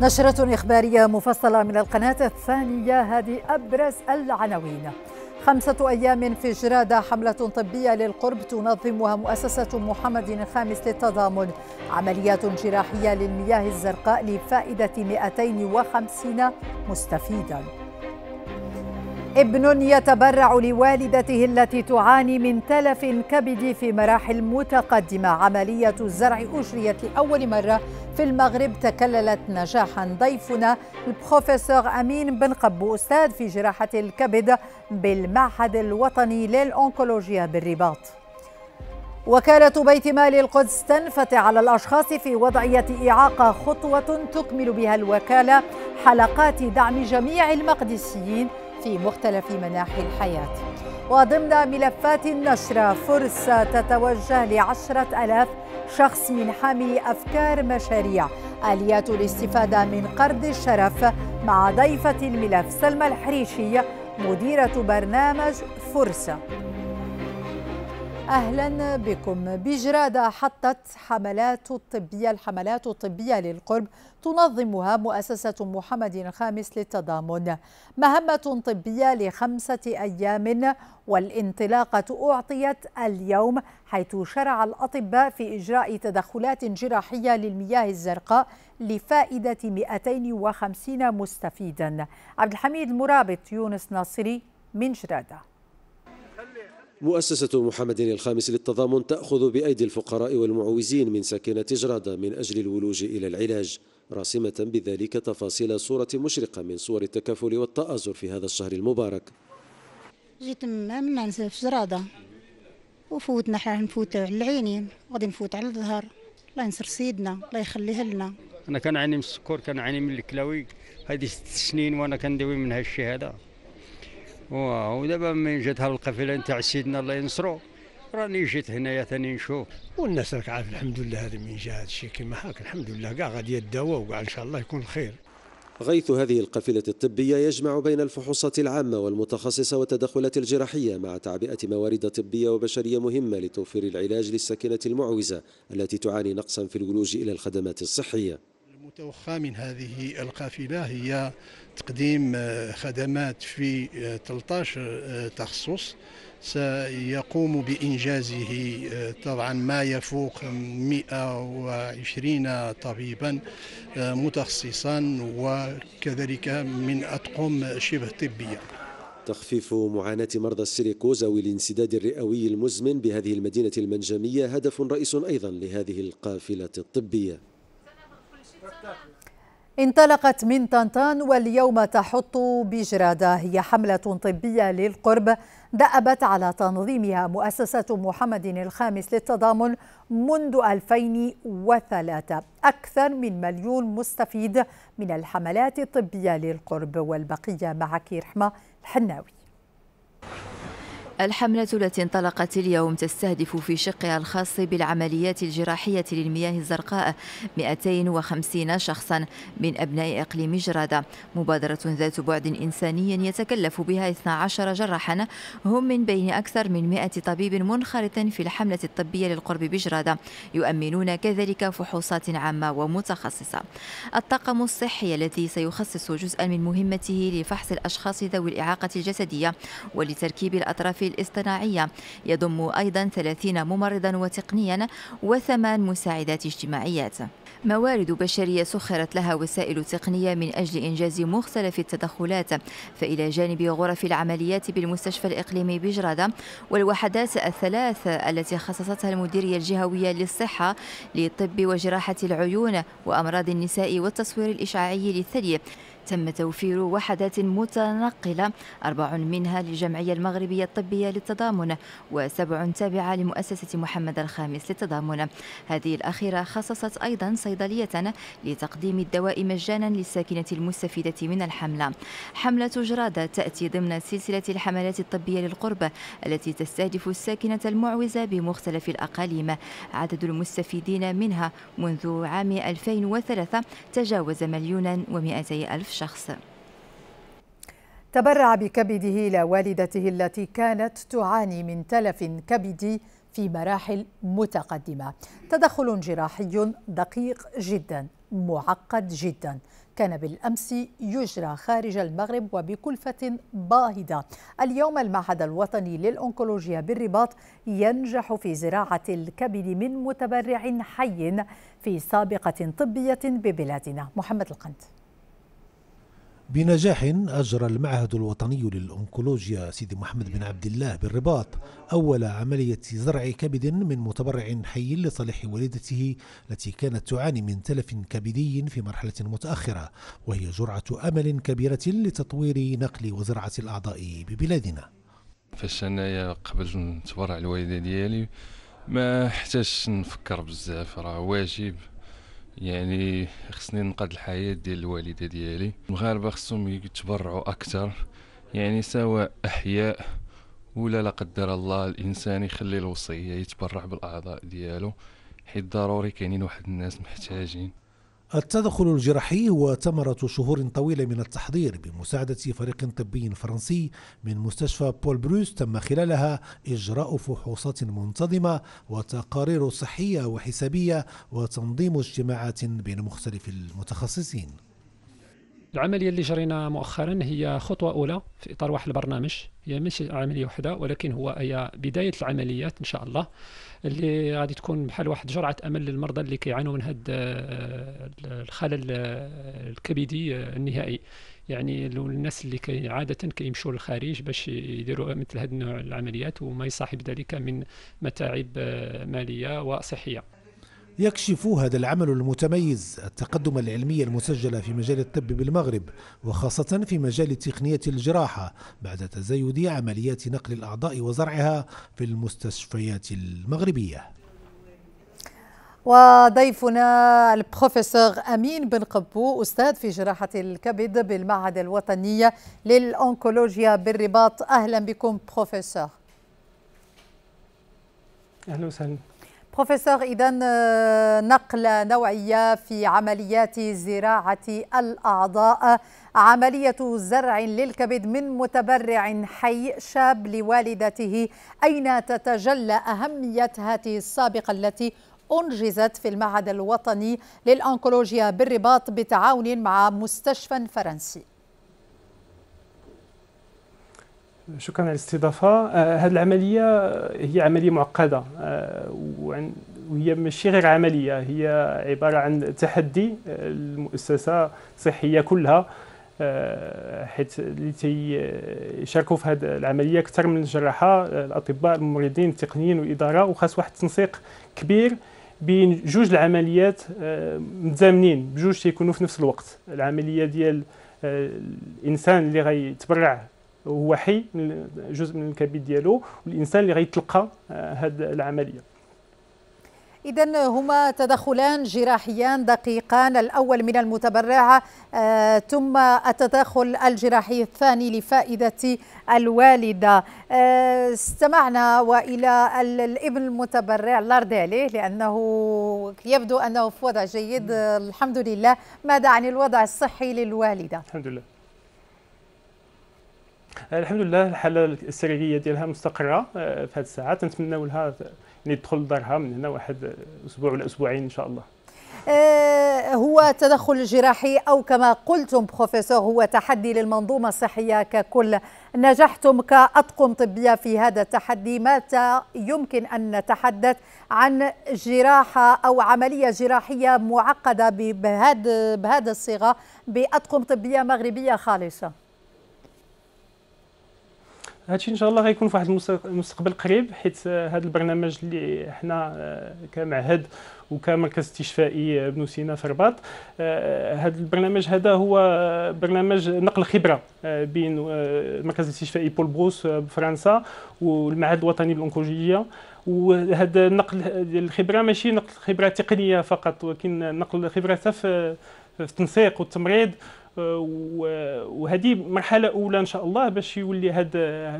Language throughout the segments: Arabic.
نشرة إخبارية مفصلة من القناة الثانية هذه أبرز العناوين خمسة أيام في جرادة حملة طبية للقرب تنظمها مؤسسة محمد الخامس للتضامن عمليات جراحية للمياه الزرقاء لفائدة 250 مستفيداً ابن يتبرع لوالدته التي تعاني من تلف كبدي في مراحل متقدمة عملية الزرع أجريت لأول مرة في المغرب تكللت نجاحا ضيفنا البروفيسور أمين بن قبو أستاذ في جراحة الكبد بالمعهد الوطني للانكولوجيا بالرباط وكالة بيت مال القدس تنفتح على الأشخاص في وضعية إعاقة خطوة تكمل بها الوكالة حلقات دعم جميع المقدسيين في مختلف مناحي الحياة وضمن ملفات النشرة فرصة تتوجه لعشرة ألاف شخص من حامي أفكار مشاريع آليات الاستفادة من قرض الشرف مع ضيفة الملف سلمى الحريشي مديرة برنامج فرصة أهلا بكم بجرادة حطت حملات طبيه الحملات الطبية للقرب تنظمها مؤسسة محمد الخامس للتضامن مهمة طبية لخمسة أيام والانطلاقة أعطيت اليوم حيث شرع الأطباء في إجراء تدخلات جراحية للمياه الزرقاء لفائدة 250 مستفيدا عبد الحميد مرابط يونس ناصري من جرادة مؤسسة محمد الخامس للتضامن تأخذ بأيدي الفقراء والمعوزين من ساكنة جرادة من أجل الولوج إلى العلاج راسمة بذلك تفاصيل صورة مشرقة من صور التكافل والتآزر في هذا الشهر المبارك جيت من عنزة في جرادة وفوتنا نحن نفوت على العينين غادي نفوت على الظهر الله ينصر سيدنا الله يخليها لنا انا كنعاني من السكر كنعاني من الكلاوي هذه ست سنين وانا كندوي من هالشيء هذا ودابا من جات القافله نتاع سيدنا الله ينصرو راني جيت هنايا ثاني نشوف والناس راك عارف الحمد لله هذا من جا هذا الشيء كيما هاك الحمد لله كاع غادي الدواء وكاع ان شاء الله يكون خير غيث هذه القافلة الطبية يجمع بين الفحوصات العامة والمتخصصة والتدخلات الجراحية مع تعبئة موارد طبية وبشرية مهمة لتوفير العلاج للساكنة المعوزة التي تعاني نقصا في الولوج إلى الخدمات الصحية المتوخى من هذه القافلة هي تقديم آه، خدمات في 13 آه، آه، تخصص سيقوم بإنجازه طبعا ما يفوق 120 طبيبا متخصصا وكذلك من أطقم شبه طبية تخفيف معاناة مرضى السيريكوزا والانسداد الرئوي المزمن بهذه المدينة المنجمية هدف رئيس أيضا لهذه القافلة الطبية انطلقت من طنطان واليوم تحط بجرادة هي حملة طبية للقرب دأبت على تنظيمها مؤسسة محمد الخامس للتضامن منذ 2003 أكثر من مليون مستفيد من الحملات الطبية للقرب والبقية مع كيرحمة الحناوي الحملة التي انطلقت اليوم تستهدف في شقها الخاص بالعمليات الجراحية للمياه الزرقاء 250 شخصا من أبناء إقليم جرادة مبادرة ذات بعد إنساني يتكلف بها 12 جراحا هم من بين أكثر من 100 طبيب منخرط في الحملة الطبية للقرب بجرادة يؤمنون كذلك فحوصات عامة ومتخصصة الطاقم الصحي الذي سيخصص جزءا من مهمته لفحص الأشخاص ذوي الإعاقة الجسدية ولتركيب الأطراف الاصطناعية يضم أيضا 30 ممرضا وتقنيا وثمان مساعدات اجتماعيات موارد بشرية سخرت لها وسائل تقنية من أجل إنجاز مختلف التدخلات فإلى جانب غرف العمليات بالمستشفى الإقليمي بجرادة والوحدات الثلاث التي خصصتها المديرية الجهوية للصحة للطب وجراحة العيون وأمراض النساء والتصوير الإشعاعي للثدي تم توفير وحدات متنقلة أربع منها للجمعية المغربية الطبية للتضامن وسبع تابعة لمؤسسة محمد الخامس للتضامن هذه الأخيرة خصصت أيضا صيدلية لتقديم الدواء مجانا للساكنة المستفيدة من الحملة حملة جرادة تأتي ضمن سلسلة الحملات الطبية للقرب التي تستهدف الساكنة المعوزة بمختلف الأقاليم عدد المستفيدين منها منذ عام 2003 تجاوز مليونا ومئتي ألف شخص تبرع بكبده إلى والدته التي كانت تعاني من تلف كبدي في مراحل متقدمة تدخل جراحي دقيق جدا معقد جدا كان بالأمس يجرى خارج المغرب وبكلفة باهظة اليوم المعهد الوطني للأنكولوجيا بالرباط ينجح في زراعة الكبد من متبرع حي في سابقة طبية ببلادنا محمد القند بنجاح أجرى المعهد الوطني للأنكولوجيا سيدي محمد بن عبد الله بالرباط أول عملية زرع كبد من متبرع حي لصالح والدته التي كانت تعاني من تلف كبدي في مرحلة متأخرة وهي جرعة أمل كبيرة لتطوير نقل وزراعة الأعضاء ببلادنا فاش انايا قبل نتبرع الوالده ديالي ما حتاش نفكر بزاف راه واجب يعني خصني ننقذ الحياه ديال الوالده ديالي المغاربه خصهم يتبرعوا اكثر يعني سواء احياء ولا لا قدر الله الانسان يخلي الوصيه يتبرع بالاعضاء ديالو حيت ضروري كاينين واحد الناس محتاجين التدخل الجراحي هو ثمرة شهور طويلة من التحضير بمساعدة فريق طبي فرنسي من مستشفى بول بروس تم خلالها إجراء فحوصات منتظمة وتقارير صحية وحسابية وتنظيم اجتماعات بين مختلف المتخصصين العملية اللي جرينا مؤخرا هي خطوة أولى في إطار واحد البرنامج هي ماشي عملية وحدة ولكن هو هي بداية العمليات إن شاء الله اللي غادي تكون بحال واحد جرعة أمل للمرضى اللي كيعانوا من هذا آه، الخلل آه، الكبدي آه، النهائي يعني الناس اللي كي عادة كيمشوا للخارج باش يديروا مثل هذا النوع العمليات وما يصاحب ذلك من متاعب مالية وصحية يكشف هذا العمل المتميز التقدم العلمي المسجل في مجال الطب بالمغرب وخاصة في مجال تقنية الجراحة بعد تزايد عمليات نقل الأعضاء وزرعها في المستشفيات المغربية وضيفنا البروفيسور أمين بن قبو أستاذ في جراحة الكبد بالمعهد الوطني للأونكولوجيا بالرباط أهلا بكم بروفيسور أهلا وسهلا بروفيسور إذا آه، نقلة نوعية في عمليات زراعة الأعضاء عملية زرع للكبد من متبرع حي شاب لوالدته أين تتجلى أهمية هذه السابقة التي أنجزت في المعهد الوطني للأنكولوجيا بالرباط بتعاون مع مستشفى فرنسي شكرا على الاستضافه آه، هذه العمليه هي عمليه معقده آه، وهي ماشي غير عمليه هي عباره عن تحدي المؤسسه آه، الصحيه كلها حيث اللي يشاركوا في هذه العمليه اكثر من الجراحه الاطباء الممرضين التقنيين والاداره وخاص واحد التنسيق كبير بين جوج العمليات متزامنين بجوج تيكونوا في نفس الوقت العمليه ديال الانسان اللي غيتبرع وهو حي جزء من الكبد ديالو والانسان اللي غيتلقى هذه آه، العمليه إذا هما تدخلان جراحيان دقيقان الأول من المتبرع آه ثم التدخل الجراحي الثاني لفائدة الوالدة آه استمعنا وإلى الابن المتبرع الله يرضي عليه لأنه يبدو أنه في وضع جيد الحمد لله ماذا عن الوضع الصحي للوالدة؟ الحمد لله الحمد لله الحاله السريريه ديالها مستقره آه، في هذه الساعات نتمنوا لها يعني تدخل دارها من هنا واحد اسبوع ولا اسبوعين ان شاء الله آه، هو تدخل جراحي أو كما قلتم بروفيسور هو تحدي للمنظومة الصحية ككل نجحتم كأطقم طبية في هذا التحدي متى يمكن أن نتحدث عن جراحة أو عملية جراحية معقدة بهذا الصيغة بأطقم طبية مغربية خالصة هادشي ان شاء الله غيكون في واحد المستقبل قريب حيت هذا البرنامج اللي حنا آه، كمعهد وكمركز استشفائي ابن آه، سينا في الرباط هذا آه، البرنامج هذا هو برنامج نقل خبره بين المركز الاستشفائي بول بروس بفرنسا والمعهد الوطني للانكولوجيه وهذا نقل الخبره ماشي نقل خبره تقنيه فقط ولكن نقل خبره في التنسيق والتمريض آه، وهذه مرحله اولى ان شاء الله باش يولي هاد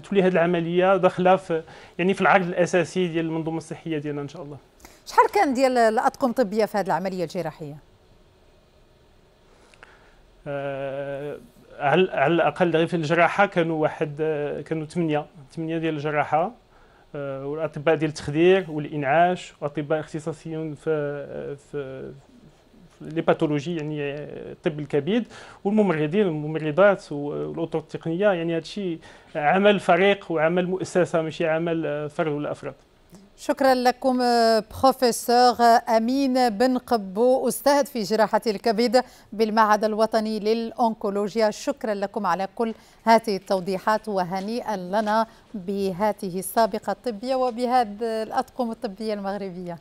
تولي هاد العمليه داخله في يعني في العرض الاساسي ديال المنظومه الصحيه ديالنا ان شاء الله شحال كان ديال الاطقم الطبيه في هذه العمليه الجراحيه أه على, على الاقل غير في الجراحه كانوا واحد كانوا ثمانيه ثمانيه ديال الجراحه آه، والاطباء ديال التخدير والانعاش واطباء اختصاصيون في في لي باثولوجي يعني آه، طب الكبد والممرضين والممرضات والاطر التقنيه يعني هذا الشيء عمل فريق وعمل مؤسسه ماشي عمل آه، فرد ولا افراد شكرا لكم آه، بروفيسور امين بن قبو استاذ في جراحه الكبد بالمعهد الوطني للانكولوجيا شكرا لكم على كل هذه التوضيحات وهنيئا لنا بهذه السابقه الطبيه وبهذه الاطقم الطبيه المغربيه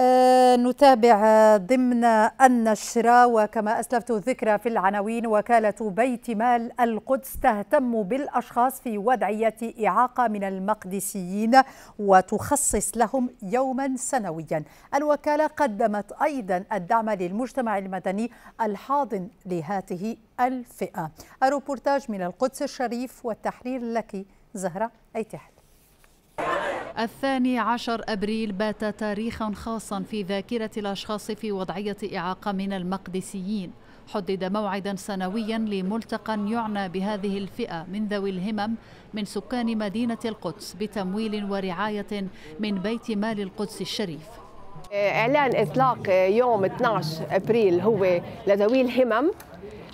آه، نتابع ضمن النشرة وكما أسلفت الذكرى في العناوين وكالة بيت مال القدس تهتم بالأشخاص في وضعية إعاقة من المقدسيين وتخصص لهم يوما سنويا الوكالة قدمت أيضا الدعم للمجتمع المدني الحاضن لهذه الفئة الروبورتاج من القدس الشريف والتحرير لك زهرة أيتحل الثاني عشر أبريل بات تاريخا خاصا في ذاكرة الأشخاص في وضعية إعاقة من المقدسيين حدد موعدا سنويا لملتقى يعنى بهذه الفئة من ذوي الهمم من سكان مدينة القدس بتمويل ورعاية من بيت مال القدس الشريف إعلان إطلاق يوم 12 أبريل هو لذوي الهمم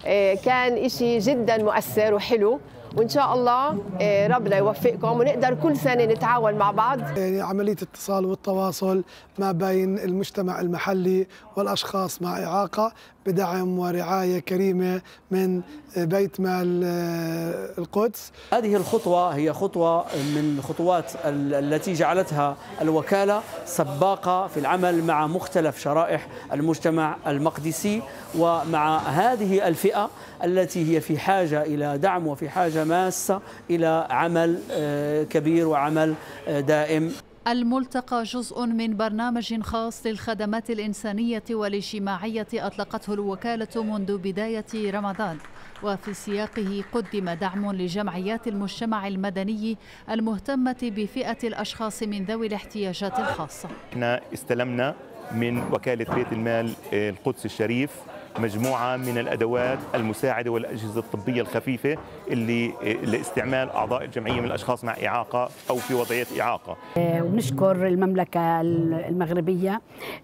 إيه، كان إشي جدا مؤثر وحلو وان شاء الله آه، ربنا يوفقكم ونقدر كل سنه نتعاون مع بعض يعني عمليه اتصال والتواصل ما بين المجتمع المحلي والاشخاص مع اعاقه بدعم ورعايه كريمه من بيت مال آه، القدس هذه الخطوة هي خطوة من خطوات التي جعلتها الوكالة سباقة في العمل مع مختلف شرائح المجتمع المقدسي ومع هذه الفئة التي هي في حاجة إلى دعم وفي حاجة ماسة إلى عمل آه، كبير وعمل آه، دائم الملتقى جزء من برنامج خاص للخدمات الإنسانية والاجتماعية أطلقته الوكالة منذ بداية رمضان وفي سياقه قدم دعم لجمعيات المجتمع المدني المهتمة بفئة الأشخاص من ذوي الاحتياجات الخاصة احنا استلمنا من وكالة بيت المال آه، القدس الشريف مجموعه من الادوات المساعده والاجهزه الطبيه الخفيفه اللي لاستعمال اعضاء الجمعيه من الاشخاص مع اعاقه او في وضعيه اعاقه. آه، ونشكر المملكه المغربيه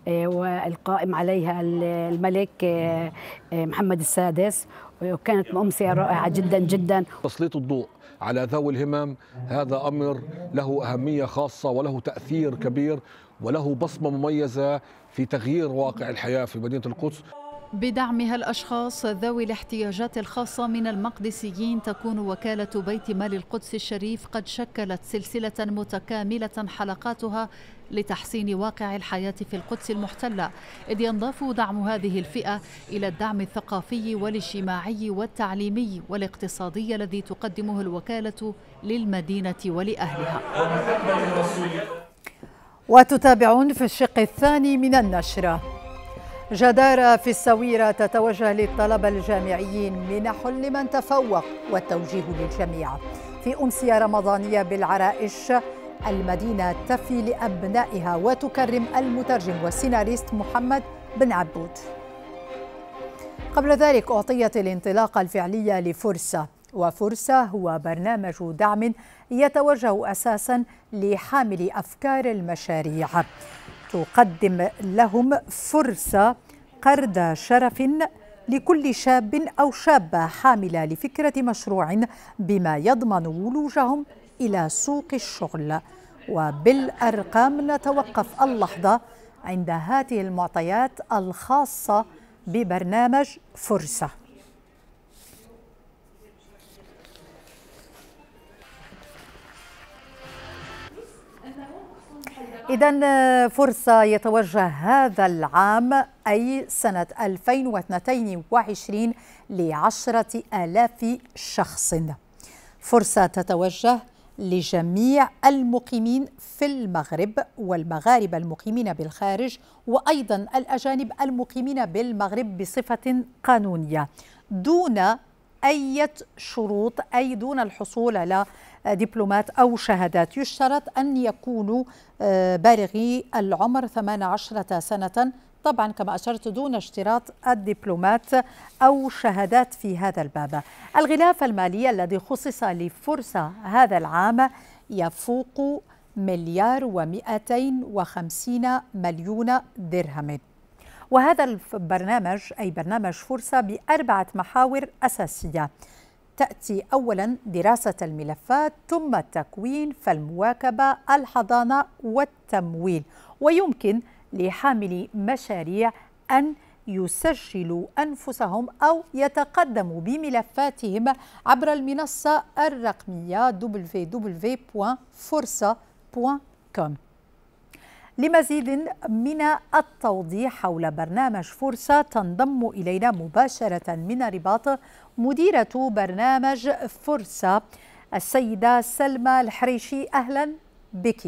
آه، والقائم عليها الملك آه، محمد السادس وكانت أمسية رائعة جدا جدا تسليط الضوء على ذوي الهمم هذا أمر له أهمية خاصة وله تأثير كبير وله بصمة مميزة في تغيير واقع الحياة في مدينة القدس بدعمها الأشخاص ذوي الاحتياجات الخاصة من المقدسيين تكون وكالة بيت مال القدس الشريف قد شكلت سلسلة متكاملة حلقاتها لتحسين واقع الحياة في القدس المحتلة إذ ينضاف دعم هذه الفئة إلى الدعم الثقافي والاجتماعي والتعليمي والاقتصادي الذي تقدمه الوكالة للمدينة ولأهلها وتتابعون في الشق الثاني من النشره جدارة في السويرة تتوجه للطلبة الجامعيين منح لمن تفوق والتوجيه للجميع في أمسية رمضانية بالعرائش المدينة تفي لأبنائها وتكرم المترجم والسيناريست محمد بن عبود قبل ذلك أعطيت الانطلاقة الفعلية لفرصة وفرصة هو برنامج دعم يتوجه أساسا لحامل أفكار المشاريع تقدم لهم فرصة قرد شرف لكل شاب أو شابة حاملة لفكرة مشروع بما يضمن ولوجهم إلى سوق الشغل وبالأرقام نتوقف اللحظة عند هذه المعطيات الخاصة ببرنامج فرصه إذا فرصة يتوجه هذا العام أي سنة 2022 لعشرة آلاف شخص فرصة تتوجه لجميع المقيمين في المغرب والمغاربة المقيمين بالخارج وأيضا الأجانب المقيمين بالمغرب بصفة قانونية دون أي شروط أي دون الحصول على دبلومات أو شهادات يشترط أن يكونوا آه، بالغي العمر 18 سنة طبعا كما أشرت دون اشتراط الدبلومات أو شهادات في هذا الباب الغلاف المالي الذي خصص لفرصة هذا العام يفوق مليار ومئتين وخمسين مليون درهم وهذا البرنامج أي برنامج فرصة بأربعة محاور أساسية تأتي أولا دراسة الملفات ثم التكوين فالمواكبة الحضانة والتمويل ويمكن لحاملي مشاريع أن يسجلوا أنفسهم أو يتقدموا بملفاتهم عبر المنصة الرقمية www.forsa.com لمزيد من التوضيح حول برنامج فرصة تنضم إلينا مباشرة من رباط مديرة برنامج فرصة السيدة سلمى الحريشي أهلا بك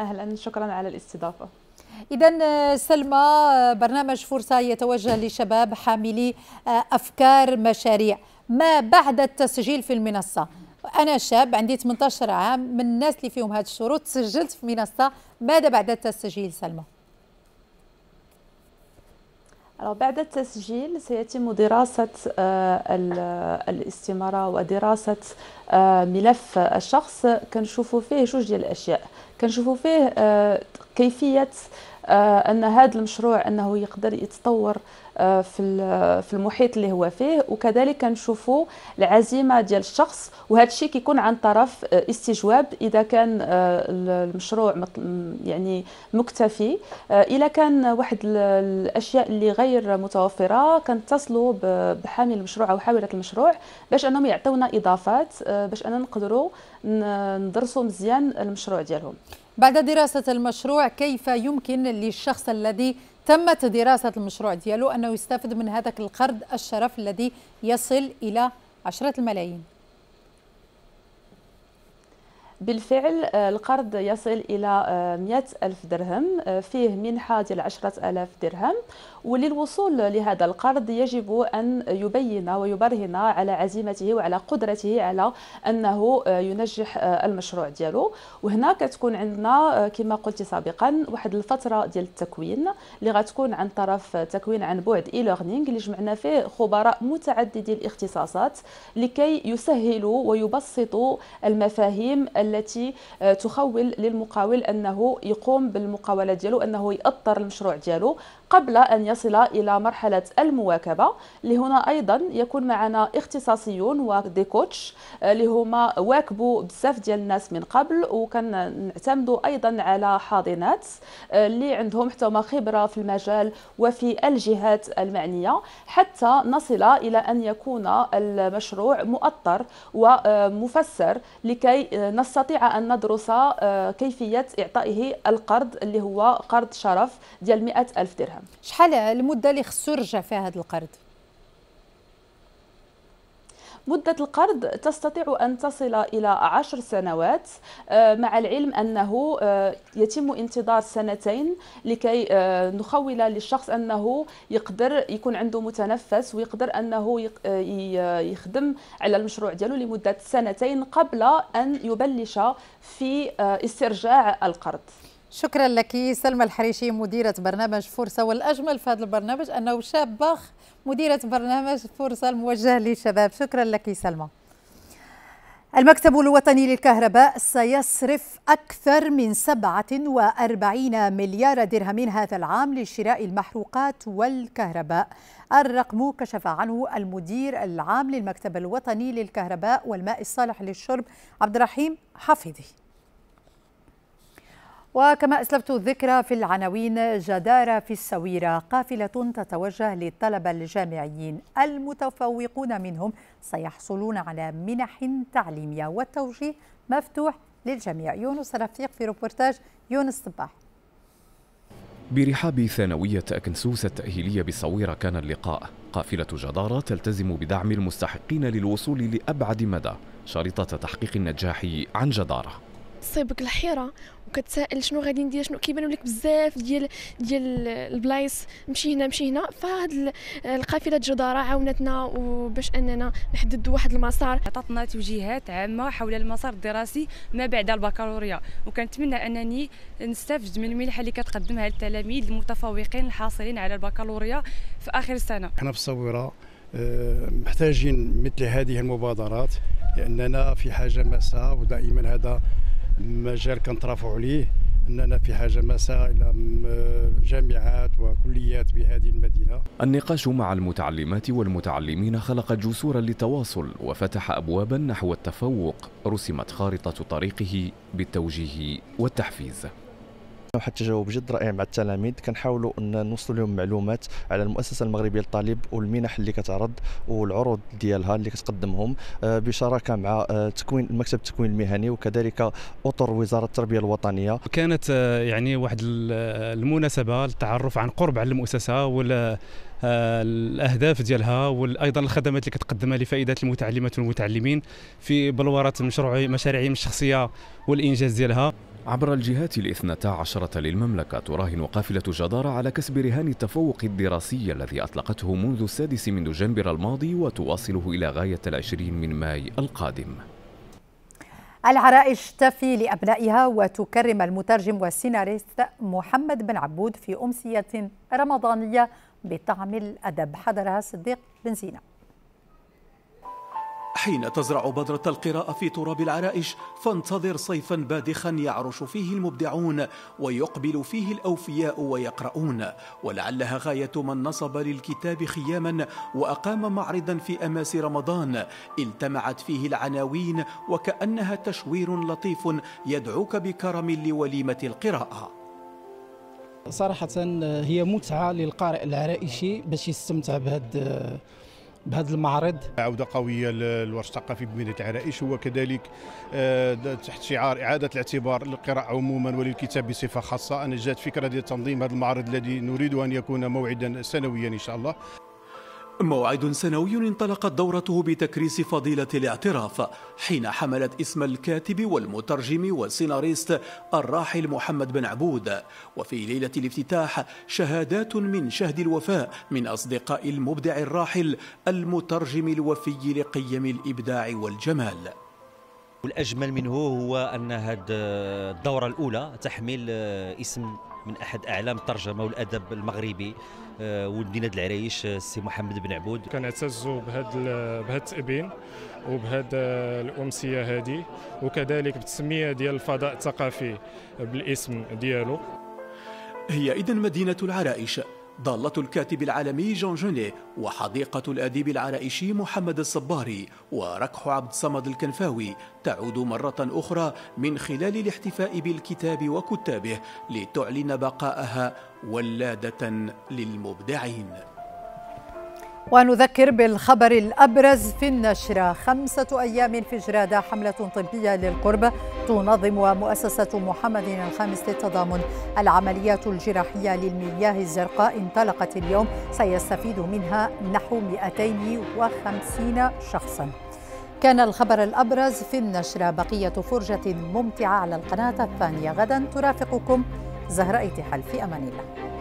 أهلا شكرا على الاستضافة إذا سلمى برنامج فرصة يتوجه لشباب حاملي آه، أفكار مشاريع ما بعد التسجيل في المنصة أنا شاب عندي 18 عام من الناس اللي فيهم هذه الشروط سجلت في منصة ماذا بعد التسجيل سلمى؟ بعد التسجيل سيتم دراسة آه، الاستمارة ودراسة آه، ملف الشخص كنشوفوا فيه جوج ديال الأشياء كنشوفوا فيه آه، كيفية آه، ان هذا المشروع انه يقدر يتطور آه، في في المحيط اللي هو فيه وكذلك نشوفوا العزيمه ديال الشخص وهذا الشيء كيكون عن طرف آه، استجواب اذا كان المشروع يعني مكتفي اذا كان واحد الاشياء اللي غير متوفره كنتصلوا بحامل المشروع او حامله المشروع باش انهم يعطيونا اضافات باش انا نقدروا ندرسوا مزيان المشروع ديالهم بعد دراسة المشروع كيف يمكن للشخص الذي تمت دراسة المشروع ديالو أنه يستفد من هذا القرض الشرف الذي يصل إلى عشرة الملايين بالفعل آه، القرض يصل إلى آه، مئة ألف درهم آه، فيه منحة ديال عشرة ألاف درهم وللوصول لهذا القرض يجب أن يبين ويبرهن على عزيمته وعلى قدرته على أنه ينجح المشروع ديالو وهنا كتكون عندنا كما قلت سابقا واحد الفترة ديال التكوين اللي غتكون عن طرف تكوين عن بعد اي ليرنينغ اللي جمعنا فيه خبراء متعددي الاختصاصات لكي يسهلوا ويبسطوا المفاهيم التي تخول للمقاول انه يقوم بالمقاوله ديالو انه ياطر المشروع ديالو قبل أن يصل إلى مرحلة المواكبة لهنا أيضا يكون معنا اختصاصيون ودي كوتش آه، اللي هما واكبوا بزاف ديال الناس من قبل وكنعتمدوا أيضا على حاضنات آه، اللي عندهم حتى هما خبرة في المجال وفي الجهات المعنية حتى نصل إلى أن يكون المشروع مؤطر ومفسر آه، لكي نستطيع أن ندرس كيفية إعطائه القرض اللي هو قرض شرف ديال مئة ألف درهم نعم شحال المده اللي خصو يرجع فيها هذا القرض مدة القرض تستطيع أن تصل إلى عشر سنوات آه، مع العلم أنه آه، يتم انتظار سنتين لكي آه، نخول للشخص أنه يقدر يكون عنده متنفس ويقدر أنه يخدم على المشروع ديالو لمدة سنتين قبل أن يبلش في استرجاع القرض شكرا لك سلمى الحريشي مديرة برنامج فرصة والأجمل في هذا البرنامج أنه شابخ مديرة برنامج فرصة الموجه للشباب شكرا لك سلمى المكتب الوطني للكهرباء سيصرف أكثر من 47 مليار درهم هذا العام لشراء المحروقات والكهرباء الرقم كشف عنه المدير العام للمكتب الوطني للكهرباء والماء الصالح للشرب عبد الرحيم حفيظي وكما أسلفت الذكرى في العناوين جدارة في السويرة قافلة تتوجه للطلبة الجامعيين المتفوقون منهم سيحصلون على منح تعليمية والتوجيه مفتوح للجميع يونس رفيق في روبورتاج يونس صباح برحاب ثانوية أكنسوس التأهيلية بالصويرة كان اللقاء قافلة جدارة تلتزم بدعم المستحقين للوصول لأبعد مدى شريطة تحقيق النجاح عن جدارة تصيبك الحيره وكتسائل شنو غادي ندير شنو كيبانوا لك بزاف ديال ديال البلايص مشي هنا مشي هنا فهاد القافله الجدارة عاونتنا وباش اننا نحددوا واحد المسار عطاتنا توجيهات عامه حول المسار الدراسي ما بعد البكالوريا وكنتمنى انني نستافد من الملحه اللي كتقدمها للتلاميذ المتفوقين الحاصلين على البكالوريا في اخر السنه حنا في الصويره آه، محتاجين مثل هذه المبادرات لاننا في حاجه ماسه ودائما هذا مجال كنترافعوا عليه اننا في حاجه ماسه الى جامعات وكليات بهذه المدينه. النقاش مع المتعلمات والمتعلمين خلق جسورا للتواصل وفتح ابوابا نحو التفوق، رسمت خارطه طريقه بالتوجيه والتحفيز. واحد التجاوب جد رائع مع التلاميذ كنحاولوا ان نوصلوا لهم معلومات على المؤسسه المغربيه للطالب والمنح اللي كتعرض والعروض ديالها اللي كتقدمهم آه، بشراكه مع آه، تكوين المكتب التكوين المهني وكذلك اطر وزاره التربيه الوطنيه كانت آه، يعني واحد المناسبه للتعرف عن قرب على المؤسسه ولا الاهداف ديالها وايضا الخدمات اللي كتقدمها لفائده المتعلمات والمتعلمين في بلوره مشروع مشاريعهم الشخصيه والانجاز ديالها عبر الجهات الاثنتا عشرة للمملكة تراهن قافلة جدارة على كسب رهان التفوق الدراسي الذي أطلقته منذ السادس من دجنبر الماضي وتواصله إلى غاية العشرين من ماي القادم العرائش تفي لأبنائها وتكرم المترجم والسيناريست محمد بن عبود في أمسية رمضانية بطعم الأدب حضرها صديق بن زينب حين تزرع بذرة القراءة في تراب العرائش فانتظر صيفا بادخا يعرش فيه المبدعون ويقبل فيه الأوفياء ويقرؤون ولعلها غاية من نصب للكتاب خياما وأقام معرضا في أماس رمضان التمعت فيه العناوين وكأنها تشوير لطيف يدعوك بكرم لوليمة القراءة صراحة هي متعة للقارئ العرائشي باش يستمتع بهذا بهذا المعرض عودة قوية للورش الثقافي بمدينة العرائش هو كذلك آه، تحت شعار إعادة الاعتبار للقراءة عموما وللكتاب بصفة خاصة أنا جات فكرة ديال تنظيم هذا المعرض الذي نريد أن يكون موعدا سنويا إن شاء الله موعد سنوي انطلقت دورته بتكريس فضيلة الاعتراف حين حملت اسم الكاتب والمترجم والسيناريست الراحل محمد بن عبود وفي ليلة الافتتاح شهادات من شهد الوفاء من أصدقاء المبدع الراحل المترجم الوفي لقيم الإبداع والجمال والأجمل منه هو أن هذه الدورة الأولى تحمل اسم من أحد أعلام الترجمة والأدب المغربي آه، ولمدينه العرايش آه، السي محمد بن عبود كنعتزوا بهاد بهاد التابين وبهذا آه، الامسيه هذه وكذلك بالتسميه ديال الفضاء الثقافي بالاسم ديالو هي اذا مدينه العرائش ضالة الكاتب العالمي جون جوني وحديقة الأديب العرائشي محمد الصباري وركح عبد الصمد الكنفاوي تعود مرة أخرى من خلال الاحتفاء بالكتاب وكتابه لتعلن بقاءها ولادة للمبدعين ونذكر بالخبر الأبرز في النشرة خمسة أيام في جرادة حملة طبية للقرب تنظم مؤسسة محمد الخامس للتضامن العمليات الجراحية للمياه الزرقاء انطلقت اليوم سيستفيد منها نحو 250 شخصاً كان الخبر الأبرز في النشرة بقية فرجة ممتعة على القناة الثانية غدا ترافقكم زهراء تحل في أمان الله